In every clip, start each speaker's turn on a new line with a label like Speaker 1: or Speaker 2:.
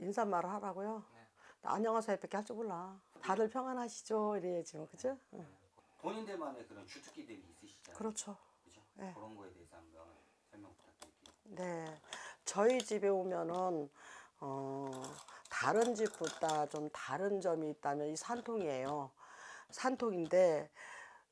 Speaker 1: 인사말을 하라고요? 네. 안녕하세요 밖에 할줄 몰라. 다들 평안하시죠? 이래야지 뭐, 그죠? 네. 본인들만의 그런 주특기들이 있으시잖아요. 그렇죠. 그죠? 네. 그런 거에 대해서 한번 설명 부탁드릴게요. 네. 저희 집에 오면은, 어, 다른 집보다 좀 다른 점이 있다면 이 산통이에요. 산통인데,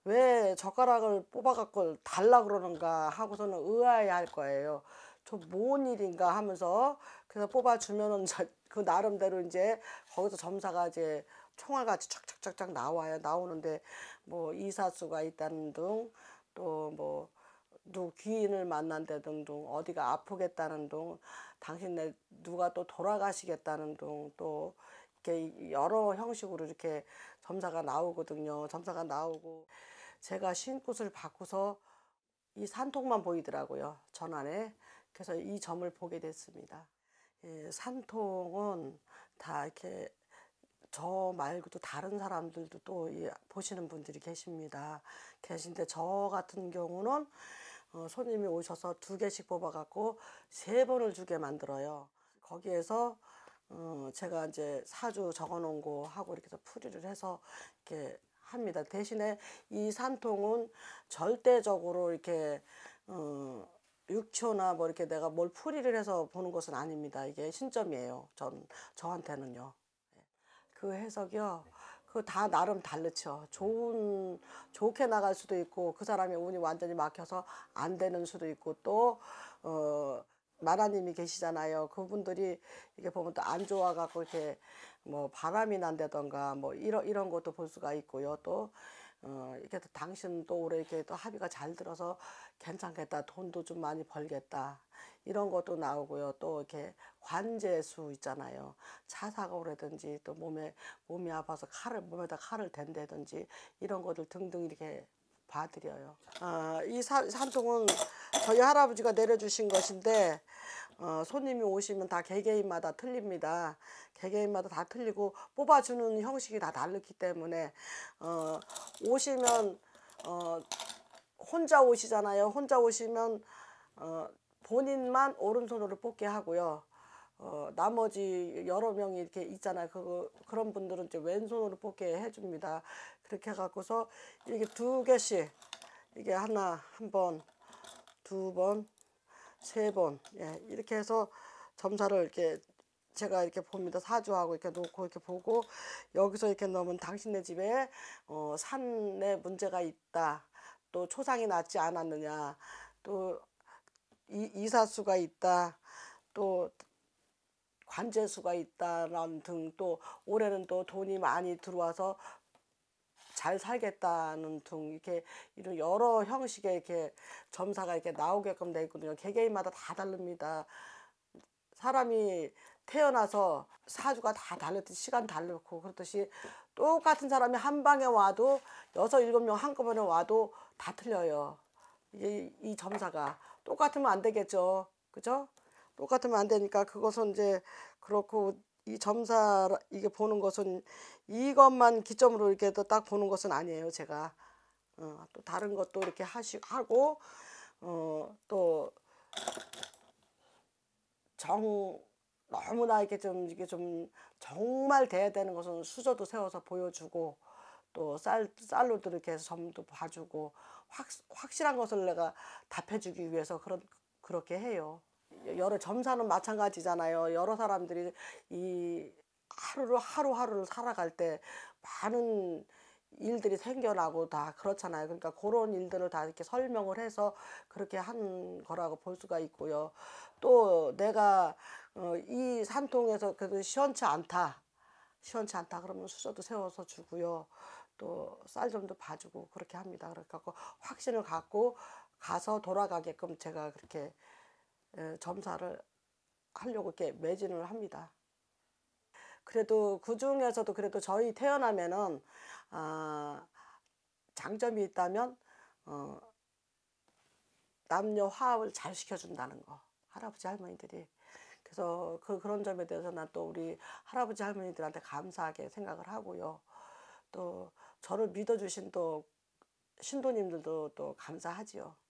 Speaker 1: 왜 젓가락을 뽑아갖고 달라 그러는가 하고서는 의아해 할 거예요. 저뭔 일인가 하면서 그래서 뽑아주면은 그 나름대로 이제 거기서 점사가 이제 총알같이 착착착착 나와요. 나오는데 뭐 이사수가 있다는 등 또 뭐 누구 귀인을 만난다든등 어디가 아프겠다는 등 당신네 누가 또 돌아가시겠다는 등 또 이렇게 여러 형식으로 이렇게 점사가 나오거든요. 점사가 나오고 제가 신꽃을 바꿔서 이 산통만 보이더라고요. 전환에. 그래서 이 점을 보게 됐습니다. 예, 산통은 다 이렇게 저 말고도 다른 사람들도 또 보시는 분들이 계십니다. 계신데 저 같은 경우는 어, 손님이 오셔서 두 개씩 뽑아갖고 세 번을 주게 만들어요. 거기에서 어, 제가 이제 사주 적어놓은 거 하고 이렇게 해서 풀이를 해서 이렇게 합니다. 대신에 이 산통은 절대적으로 이렇게 어, 6초나 뭐 이렇게 내가 뭘 풀이를 해서 보는 것은 아닙니다. 이게 신점이에요. 전 저한테는요. 예. 그 해석이요. 그 다 나름 다르죠 좋은 좋게 나갈 수도 있고 그 사람의 운이 완전히 막혀서 안 되는 수도 있고 또 어. 마라님이 계시잖아요. 그분들이 이게 보면 또 안 좋아갖고 이렇게 뭐 바람이 난다던가 뭐 이런 이런 것도 볼 수가 있고요. 또 어, 이렇게 또 당신 또 올해 이렇게 또 합의가 잘 들어서 괜찮겠다. 돈도 좀 많이 벌겠다. 이런 것도 나오고요. 또 이렇게 관제수 있잖아요. 차사가오래든지또 몸에, 몸이 아파서 칼을, 몸에다 칼을 댄다든지 이런 것들 등등 이렇게 봐드려요. 아, 이 사, 산통은 저희 할아버지가 내려주신 것인데 어, 손님이 오시면 다 개개인마다 틀립니다. 개개인마다 다 틀리고 뽑아주는 형식이 다 다르기 때문에 어, 오시면 어, 혼자 오시잖아요. 혼자 오시면 어, 본인만 오른손으로 뽑게 하고요. 어, 나머지 여러 명이 이렇게 있잖아요. 그, 그런 분들은 이제 왼손으로 뽑게 해줍니다. 그렇게 해갖고서 이게 두 개씩, 이게 하나, 한 번, 두 번, 세 번, 예, 이렇게 해서 점사를 이렇게 제가 이렇게 봅니다. 사주하고 이렇게 놓고 이렇게 보고 여기서 이렇게 넣으면 당신네 집에 어, 산에 문제가 있다. 또 초상이 낫지 않았느냐. 또 이, 이사수가 있다. 또 관제수가 있다라는 등 또 올해는 또 돈이 많이 들어와서 잘 살겠다는 등 이렇게 이런 여러 형식의 이렇게 점사가 이렇게 나오게끔 돼 있거든요. 개개인마다 다 다릅니다. 사람이 태어나서 사주가 다다르듯 시간 다르고 그렇듯이 똑같은 사람이 한 방에 와도 여섯 일곱 명 한꺼번에 와도 다 틀려요. 이게 이 점사가 똑같으면 안 되겠죠. 그죠? 똑같으면 안 되니까 그것은 이제 그렇고 이 점사 이게 보는 것은 이것만 기점으로 이렇게 딱 보는 것은 아니에요 제가 어, 또 다른 것도 이렇게 하시 하고 어, 또정 너무나 이게 렇좀 이게 좀 정말 돼야 되는 것은 수저도 세워서 보여주고 또 쌀 쌀로도 이렇게 해서 점도 봐주고 확 확실한 것을 내가 답해주기 위해서 그런 그렇게 해요. 여러 점사는 마찬가지잖아요. 여러 사람들이 이 하루를 하루하루를 살아갈 때 많은 일들이 생겨나고 다 그렇잖아요. 그러니까 그런 일들을 다 이렇게 설명을 해서 그렇게 한 거라고 볼 수가 있고요. 또 내가 어, 이 산통에서 그래도 시원치 않다. 시원치 않다 그러면 수저도 세워서 주고요. 또 쌀좀도 봐주고 그렇게 합니다. 그래갖고 확신을 갖고 가서 돌아가게끔 제가 그렇게 점사를 하려고 이렇게 매진을 합니다. 그래도 그 중에서도 그래도 저희 태어나면은 아 장점이 있다면 어 남녀 화합을 잘 시켜준다는 거 할아버지 할머니들이 그래서 그 그런 점에 대해서 난 또 우리 할아버지 할머니들한테 감사하게 생각을 하고요 또 저를 믿어주신 또 신도님들도 또 감사하지요.